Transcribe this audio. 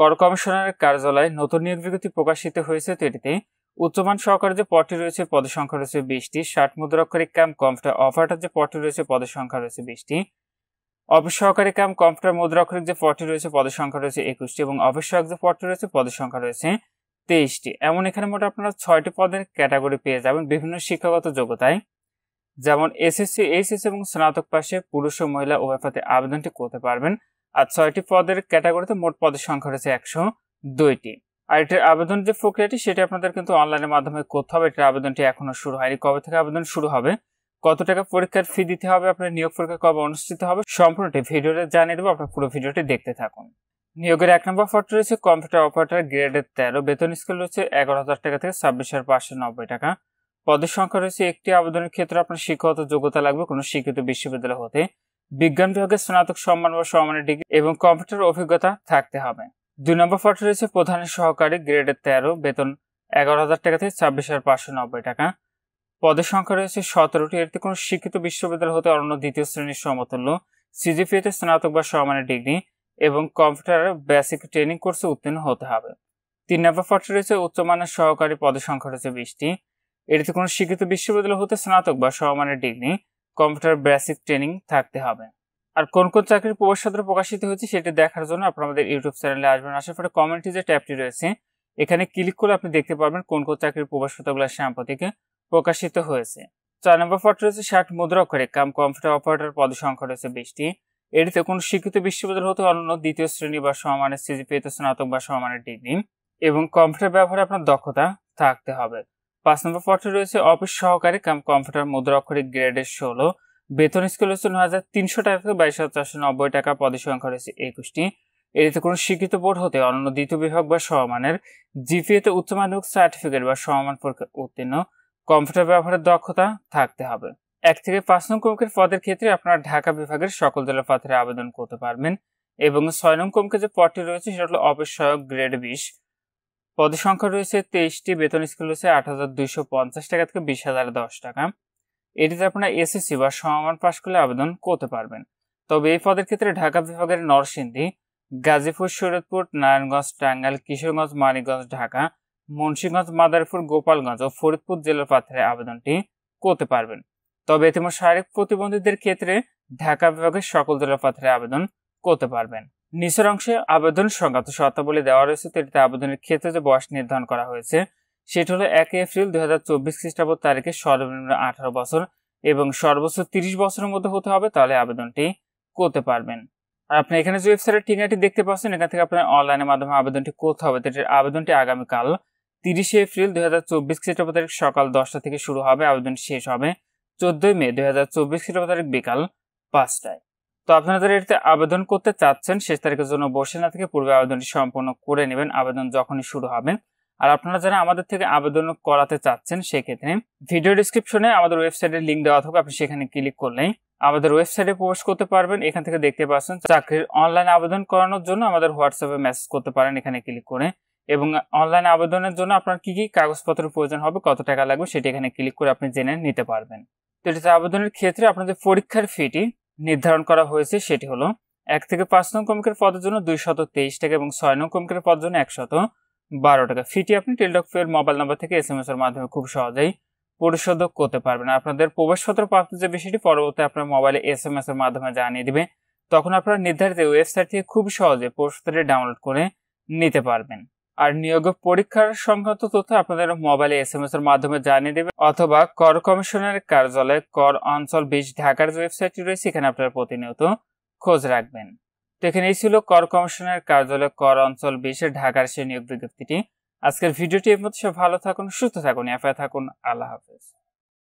কর কমিশনারের কার্যালয়ে নতুন নিয়োগ বিজ্ঞপ্তি প্রকাশিত হয়েছে তিনটিতে উচ্চমান সহকারে যে পদটি রয়েছে পদের সংখ্যা রয়েছে বিশটি ষাট মুদ্রাক্ষরিক কাম কম্পিউটার অপারেটর যে পদটি রয়েছে পদের সংখ্যা রয়েছে বিশটি অফিস সহকারী কাম কম্পিউটার মুদ্রাক্ষরিক যে পদটি রয়েছে পদের সংখ্যা রয়েছে একুশটি এবং অফিস সহায়ক যে পদটি রয়েছে পদের সংখ্যা রয়েছে তেইশটি এমন এখানে মোট আপনারা ছয়টি পদের ক্যাটাগরি পেয়ে যাবেন বিভিন্ন শিক্ষাগত যোগ্যতায় যেমন এসএসসি এইচএসসি এবং স্নাতক পাশে পুরুষ ও মহিলা উভয় পদে আবেদনটি করতে পারবেন আর ছয়টি পদের ক্যাটাগরিতে মোট পদের সংখ্যা রয়েছে একশো দুইটি আর এটির আবেদন যে প্রক্রিয়াটি সেটি আপনাদের কিন্তু অনলাইনের মাধ্যমে করতে হবে এটির আবেদনটি এখনও শুরু হয়নি কবে থেকে আবেদন শুরু হবে কত টাকা পরীক্ষার ফি দিতে হবে আপনার নিয়োগ পরীক্ষা কবে অনুষ্ঠিত হবে সম্পূর্ণটি ভিডিওতে জানিয়ে দেবো আপনার পুরো ভিডিওটি দেখতে থাকুন নিয়োগের এক নম্বর ফটো রয়েছে কম্পিউটার অপারেটার গ্রেডের তেরো বেতন স্কেল রয়েছে এগারো হাজার টাকা থেকে ছাব্বিশ হাজার পাঁচশো নব্বই টাকা পদের সংখ্যা রয়েছে একটি আবেদনের ক্ষেত্রে আপনার শিক্ষাগত যোগ্যতা লাগবে কোনো শিক্ষিত বিশ্ববিদ্যালয় হতে বিজ্ঞান বিভাগে স্নাতক সম্মান বা সম্মানের ডিগ্রি এবং কম্পিউটার অভিজ্ঞতা থাকতে হবে দুই নম্বর ফটো রয়েছে প্রধান সহকারী গ্রেডের তেরো বেতন এগারো হাজার টাকা থেকে ছাব্বিশ হাজার পাঁচশো নব্বই টাকা পদের সংখ্যা রয়েছে সতেরোটি এতে কোনো শিক্ষিত বিশ্ববিদ্যালয় হতে অন্য দ্বিতীয় শ্রেণীর সমতুল্য সিজিপিএতে স্নাতক বা সম্মানের ডিগ্রি এবং কম্পিউটারের বেসিক ট্রেনিং কোর্সে উত্তীর্ণ হতে হবে তিন নম্বর ফটো রয়েছে উচ্চমানের সহকারী পদের সংখ্যা রয়েছে বিশটি এটিতে কোনো শিক্ষিত বিশ্ববিদ্যালয় হতে স্নাতক বা সমমানের ডিগ্রি কম্পিউটার বেসিক ট্রেনিং থাকতে হবে আর কোন কোন চাকরির প্রবেশপত্র প্রকাশিত হয়েছে সেটি দেখার জন্য আপনারা আমাদের ইউটিউব চ্যানেলে আসবেন আসার পরে কমেন্টে যে ট্যাবটি রয়েছে এখানে ক্লিক করে আপনি দেখতে পারবেন কোন কোন চাকরির প্রবেশপত্রগুলো সাম্প্রতিক প্রকাশিত হয়েছে চার নম্বর ফটো রয়েছে ষাট মুদ্রা অক্ষরে কাম কম্পিউটার অপারেটর পদ সংখ্যা রয়েছে বৃষ্টি এটিতে কোনো শিক্ষিত বিশ্ববিদ্যালয় হতে অন্য দ্বিতীয় শ্রেণী বা সমানের সিজিপিএতে স্নাতক বা সমানের ডিগ্রি এবং কম্পিউটার ব্যবহারে আপনার দক্ষতা থাকতে হবে পাঁচ নম্বর পথে রয়েছে অফিস সহকারী কাম কম্পিউটার মুদ্রা অক্ষরিক গ্রেডের ষোলো বেতন স্কেল হচ্ছে ন হাজার তিনশো টাকা থেকে বাইশ হাজার চারশো নব্বই টাকা পদের সংখ্যা রয়েছে একুশটি এটিতে কোনো স্বীকৃত বোর্ড হতে অন্য দ্বিতীয় বিভাগ বা সমমানের জিপিএতে উচ্চ মাধ্যমিক সার্টিফিকেট বা সমান পরীক্ষা উত্তীর্ণ কম্পিউটার ব্যবহারের দক্ষতা থাকতে হবে এক থেকে পাঁচ নং কমকের পদের ক্ষেত্রে আপনারা ঢাকা বিভাগের সকল জেলা পাথরে আবেদন করতে পারবেন এবং ছয় নং কমকে যে পদটি রয়েছে সেটা হলো অফিস সহায়ক গ্রেড বিশ পদের সংখ্যা রয়েছে তেইশটি বেতন স্কেল রয়েছে আট হাজার দুইশো পঞ্চাশ টাকা থেকে বিশ হাজার দশ টাকা এটিতে আপনারা এসএসসি বা সমমান পাশ করলে আবেদন করতে পারবেন তবে এই পদের ক্ষেত্রে ঢাকা বিভাগের নরসিংদী গাজীপুর সৈরতপুর নারায়ণগঞ্জ টাঙ্গাইল কিশোরগঞ্জ মানিকগঞ্জ ঢাকা মুন্সীগঞ্জ মাদারীপুর গোপালগঞ্জ ও ফরিদপুর জেলার পাত্রে আবেদনটি করতে পারবেন তবে এতে শারীরিক প্রতিবন্ধীদের ক্ষেত্রে ঢাকা বিভাগের সকল জেলার পাত্রে আবেদন করতে পারবেন নিচের অংশে আবেদন সংক্রান্ত শর্তাবলী দেওয়া রয়েছে এটিতে আবেদনের ক্ষেত্রে যে বয়স নির্ধারণ করা হয়েছে সেটি হলো এক এপ্রিল দুই হাজার চব্বিশ খ্রিস্টাব্দ তারিখে সর্বনিম্ন আঠারো বছর এবং সর্বোচ্চ তিরিশ বছরের মধ্যে হতে হবে তাহলে আবেদনটি করতে পারবেন আর আপনি এখানে যে ওয়েবসাইটের ঠিকানাটি দেখতে পাচ্ছেন এখান থেকে আপনার অনলাইনের মাধ্যমে আবেদনটি করতে হবে এটির আবেদনটি আগামীকাল তিরিশে এপ্রিল দুই হাজার চব্বিশ খ্রিস্টাব্দ তারিখ সকাল দশটা থেকে শুরু হবে আবেদন শেষ হবে চোদ্দই মে দুই হাজার চব্বিশ খ্রিস্টাব্দ তারিখ বিকাল পাঁচটায় তো আপনারা যারা এটিতে আবেদন করতে চাচ্ছেন শেষ তারিখের জন্য বসে না থেকে পূর্বে আবেদনটি সম্পন্ন করে নেবেন আবেদন যখনই শুরু হবে আর আপনারা যারা আমাদের থেকে আবেদন করাতে চাচ্ছেন সেক্ষেত্রে ভিডিও ডিসক্রিপশনে আমাদের ওয়েবসাইটের লিঙ্ক দেওয়া থাকবে আপনি সেখানে ক্লিক করলেই আমাদের ওয়েবসাইটে পোস্ট করতে পারবেন এখান থেকে দেখতে পাচ্ছেন চাকরির অনলাইন আবেদন করানোর জন্য আমাদের হোয়াটসঅ্যাপে মেসেজ করতে পারেন এখানে ক্লিক করে এবং অনলাইন আবেদনের জন্য আপনার কি কি কাগজপত্রের প্রয়োজন হবে কত টাকা লাগবে সেটি এখানে ক্লিক করে আপনি জেনে নিতে পারবেন তো এটিতে আবেদনের ক্ষেত্রে আপনাদের পরীক্ষার ফিটি নির্ধারণ করা হয়েছে সেটি হলো এক থেকে পাঁচ নং ক্রমিকের পদের জন্য দুইশত তেইশ টাকা এবং ছয় নং ক্রমিকের পদের জন্য একশত বারো টাকা ফিটি আপনি টেলডক ফের মোবাইল নাম্বার থেকে এস এম এস এর মাধ্যমে খুব সহজেই পরিশোধ করতে পারবেন আপনাদের প্রবেশপত্র প্রাপ্তির যে বিষয়টি পরবর্তী আপনার মোবাইলে এস এম এস এর মাধ্যমে জানিয়ে দিবে তখন আপনারা নির্ধারিত ওয়েবসাইট থেকে খুব সহজে প্রশ্নটি ডাউনলোড করে নিতে পারবেন আর নিয়োগ পরীক্ষার সংক্রান্ত তথ্য আপনাদের মোবাইলে এস এম এস এর মাধ্যমে জানিয়ে দেবে অথবা কর কমিশনের কার্যালয়ে কর অঞ্চল বিশ ঢাকার ওয়েবসাইট রয়েছে সেখানে আপনারা প্রতিনিয়ত খোঁজ রাখবেন তো এখানে এই ছিল কর কমিশনের কার্যালয়ে কর অঞ্চল বিশে ঢাকার সেই নিয়োগ বিজ্ঞপ্তিটি আজকের ভিডিওটি এর মধ্যে সব ভালো থাকুন সুস্থ থাকুন এফায় থাকুন আল্লাহ হাফেজ